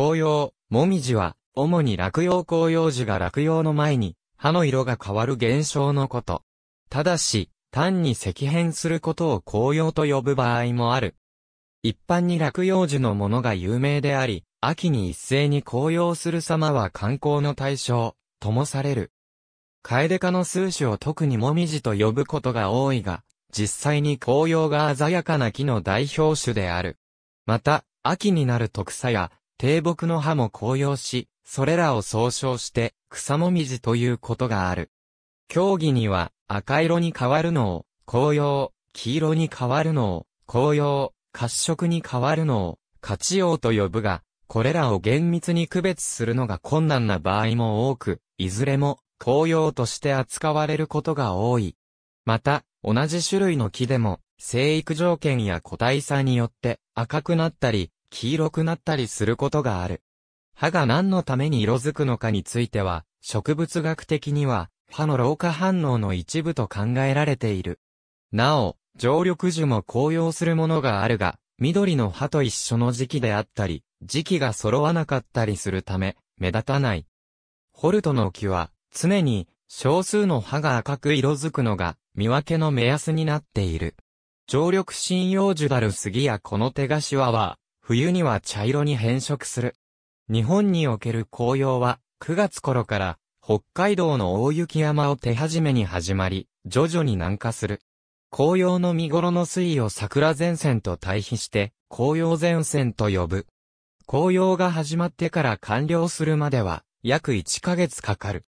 紅葉、もみじは、主に落葉紅葉樹が落葉の前に、葉の色が変わる現象のこと。ただし、単に赤変することを紅葉と呼ぶ場合もある。一般に落葉樹のものが有名であり、秋に一斉に紅葉する様は観光の対象、ともされる。カエデ科の数種を特にモミジと呼ぶことが多いが、実際に紅葉が鮮やかな木の代表種である。また、秋になる特草や低木の葉も紅葉し、それらを総称して、草もみじということがある。競技には、赤色に変わるのを、紅葉、黄色に変わるのを、紅葉、褐色に変わるのを、勝ちよと呼ぶが、これらを厳密に区別するのが困難な場合も多く、いずれも、紅葉として扱われることが多い。また、同じ種類の木でも、生育条件や個体差によって赤くなったり、黄色くなったりすることがある。歯が何のために色づくのかについては、植物学的には、歯の老化反応の一部と考えられている。なお、常緑樹も紅葉するものがあるが、緑の歯と一緒の時期であったり、時期が揃わなかったりするため、目立たない。ホルトの木は、常に、少数の歯が赤く色づくのが、見分けの目安になっている。常緑針葉樹ダルスギやこの手頭は、冬には茶色に変色する。日本における紅葉は、9月頃から、北海道の大雪山を手始めに始まり、徐々に南下する。紅葉の見頃の水位を桜前線と対比して、紅葉前線と呼ぶ。紅葉が始まってから完了するまでは、約1ヶ月かかる。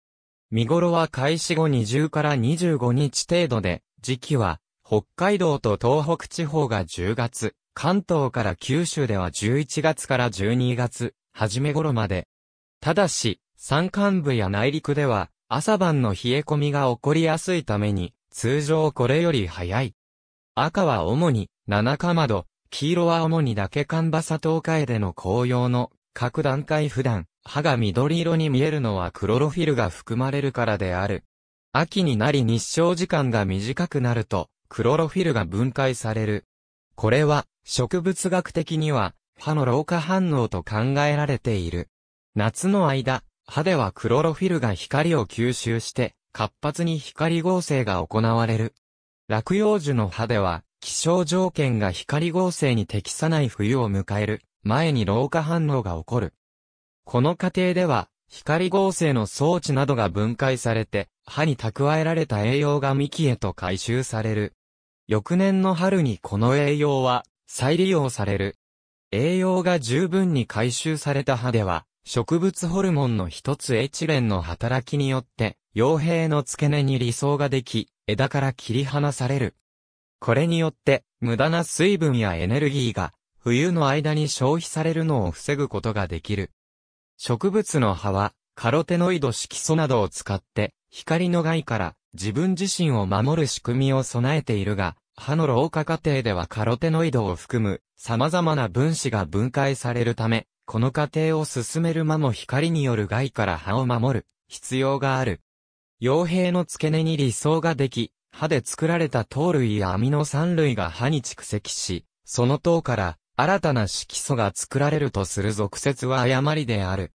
見頃は開始後20から25日程度で、時期は、北海道と東北地方が10月、関東から九州では11月から12月、初め頃まで。ただし、山間部や内陸では、朝晩の冷え込みが起こりやすいために、通常これより早い。赤は主に、七かまど、黄色は主にだけかんばさ東海での紅葉の各段階普段、葉が緑色に見えるのはクロロフィルが含まれるからである。秋になり日照時間が短くなると、クロロフィルが分解される。これは、植物学的には、歯の老化反応と考えられている。夏の間、歯ではクロロフィルが光を吸収して、活発に光合成が行われる。落葉樹の葉では、気象条件が光合成に適さない冬を迎える、前に老化反応が起こる。この過程では、光合成の装置などが分解されて、歯に蓄えられた栄養が幹へと回収される。翌年の春にこの栄養は再利用される。栄養が十分に回収された葉では、植物ホルモンの一つエチレンの働きによって、傭兵の付け根に理想ができ、枝から切り離される。これによって、無駄な水分やエネルギーが、冬の間に消費されるのを防ぐことができる。植物の葉は、カロテノイド色素などを使って、光の害から自分自身を守る仕組みを備えているが、歯の老化過程ではカロテノイドを含む様々な分子が分解されるため、この過程を進める間も光による害から歯を守る必要がある。傭兵の付け根に理想ができ、歯で作られた糖類やアミノ酸類が歯に蓄積し、その糖から新たな色素が作られるとする俗説は誤りである。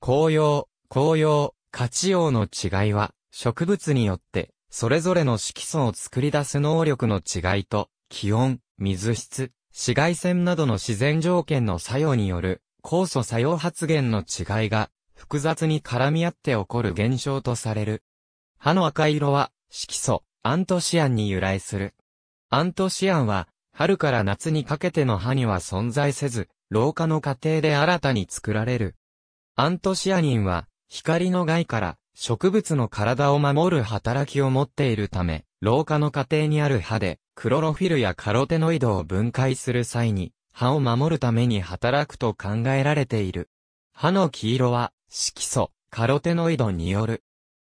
紅葉、紅葉、価値葉の違いは、植物によってそれぞれの色素を作り出す能力の違いと、気温、水質、紫外線などの自然条件の作用による、酵素作用発現の違いが、複雑に絡み合って起こる現象とされる。歯の赤色は、色素、アントシアンに由来する。アントシアンは、春から夏にかけての歯には存在せず、老化の過程で新たに作られる。アントシアニンは、光の害から植物の体を守る働きを持っているため、老化の過程にある歯で、クロロフィルやカロテノイドを分解する際に、歯を守るために働くと考えられている。歯の黄色は、色素、カロテノイドによる。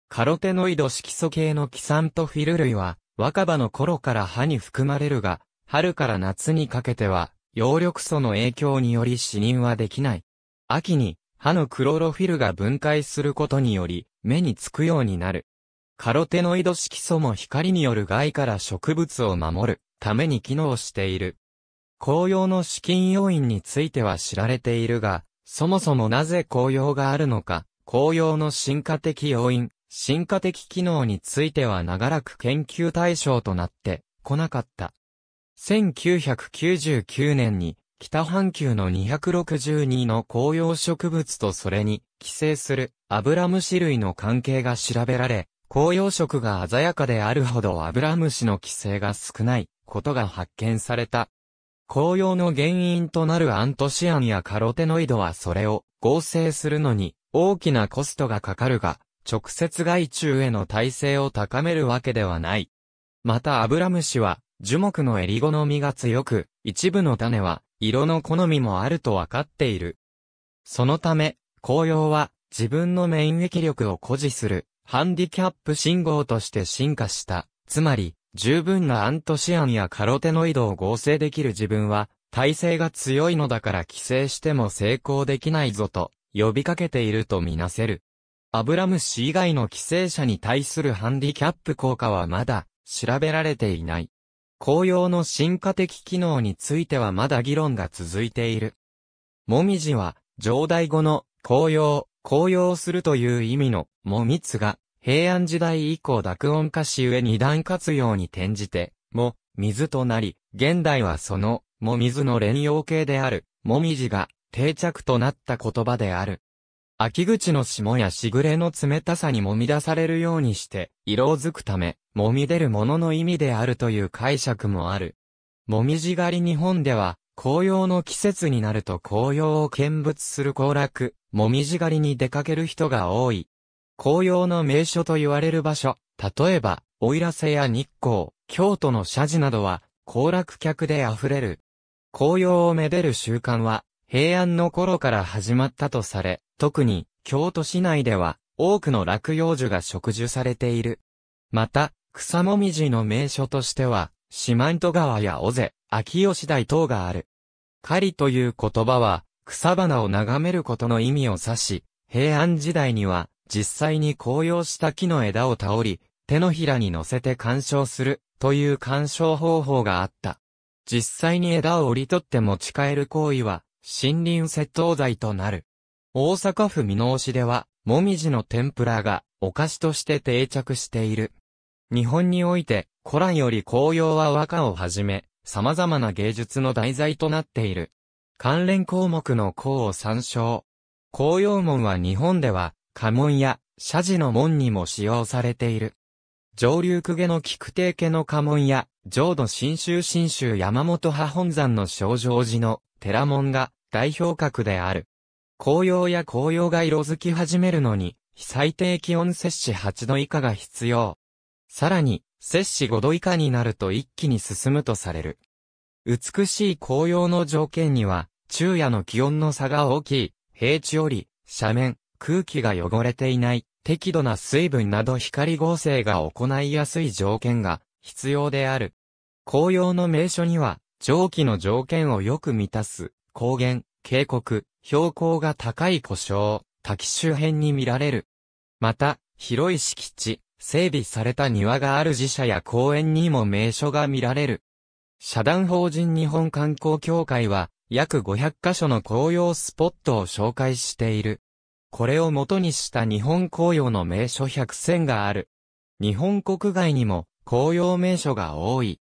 カロテノイド色素系のキサンフィル類は、若葉の頃から歯に含まれるが、春から夏にかけては、葉緑素の影響により死認はできない。秋に、歯のクロロフィルが分解することにより、目につくようになる。カロテノイド色素も光による害から植物を守るために機能している。紅葉の資金要因については知られているが、そもそもなぜ紅葉があるのか、紅葉の進化的要因、進化的機能については長らく研究対象となってこなかった。1999年に北半球の262の紅葉植物とそれに寄生するアブラムシ類の関係が調べられ、紅葉色が鮮やかであるほどアブラムシの規制が少ないことが発見された。紅葉の原因となるアントシアンやカロテノイドはそれを合成するのに大きなコストがかかるが、直接害虫への耐性を高めるわけではない。またアブラムシは樹木のエリ好みが強く、一部の種は色の好みもあるとわかっている。そのため、紅葉は自分の免疫力を誇示する、ハンディキャップ信号として進化した。つまり、十分なアントシアンやカロテノイドを合成できる自分は、耐性が強いのだから寄生しても成功できないぞと、呼びかけているとみなせる。アブラムシ以外の寄生者に対するハンディキャップ効果はまだ、調べられていない。紅葉の進化的機能についてはまだ議論が続いている。もみじは、上代後の紅葉、紅葉するという意味の、もみつが、平安時代以降濁音化し上二段活用に転じて、も、水となり、現代はその、も水の連用形である、もみじが、定着となった言葉である。秋口の霜やしぐれの冷たさにもみ出されるようにして、色づくため、もみ出るものの意味であるという解釈もある。もみじ狩り日本では、紅葉の季節になると紅葉を見物する行楽、もみじ狩りに出かける人が多い。紅葉の名所と言われる場所、例えば、奥入瀬や日光、京都の社寺などは、行楽客で溢れる。紅葉をめでる習慣は、平安の頃から始まったとされ、特に、京都市内では、多くの落葉樹が植樹されている。また、草もみじの名所としては、四万十川や尾瀬、秋吉台等がある。狩りという言葉は、草花を眺めることの意味を指し、平安時代には実際に紅葉した木の枝を倒り、手のひらに乗せて鑑賞するという鑑賞方法があった。実際に枝を折り取って持ち帰る行為は森林窃盗罪となる。大阪府箕面市では、もみじの天ぷらがお菓子として定着している。日本において古来より紅葉は和歌をはじめ、様々な芸術の題材となっている。関連項目の項を参照。紅葉門は日本では、家門や、社寺の門にも使用されている。上流区家の菊亭家の家門や、浄土真宗真宗山本派本山の正常寺の寺門が代表格である。紅葉や紅葉が色づき始めるのに、最低気温摂氏8度以下が必要。さらに、摂氏5度以下になると一気に進むとされる。美しい紅葉の条件には、昼夜の気温の差が大きい、平地より、斜面、空気が汚れていない、適度な水分など光合成が行いやすい条件が必要である。紅葉の名所には、蒸気の条件をよく満たす、高原、渓谷、標高が高い故障、滝周辺に見られる。また、広い敷地、整備された庭がある寺社や公園にも名所が見られる。社団法人日本観光協会は、約500カ所の紅葉スポットを紹介している。これを元にした日本紅葉の名所100選がある。日本国外にも紅葉名所が多い。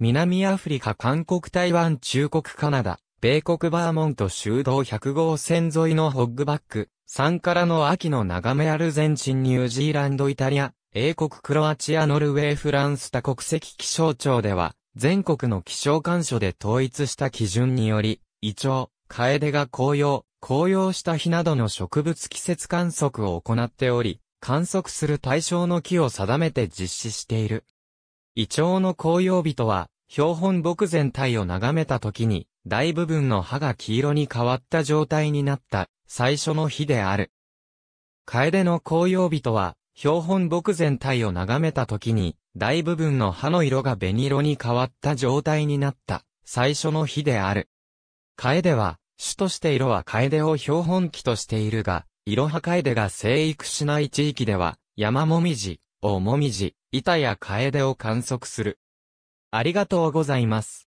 南アフリカ、韓国、台湾、中国、カナダ、米国バーモント修道100号線沿いのホッグバック、3からの秋の眺めアルゼンチン、ニュージーランド、イタリア、英国、クロアチア、ノルウェー、フランス多国籍気象庁では、全国の気象官所で統一した基準により、イチョウ、カエデが紅葉、紅葉した日などの植物季節観測を行っており、観測する対象の木を定めて実施している。イチョウの紅葉日とは、標本木全体を眺めた時に、大部分の葉が黄色に変わった状態になった最初の日である。楓の紅葉日とは、標本木全体を眺めた時に、大部分の葉の色が紅色に変わった状態になった、最初の日である。楓は、種として色は楓を標本木としているが、色葉楓が生育しない地域では、山もみじ、大もみじ、板や楓を観測する。ありがとうございます。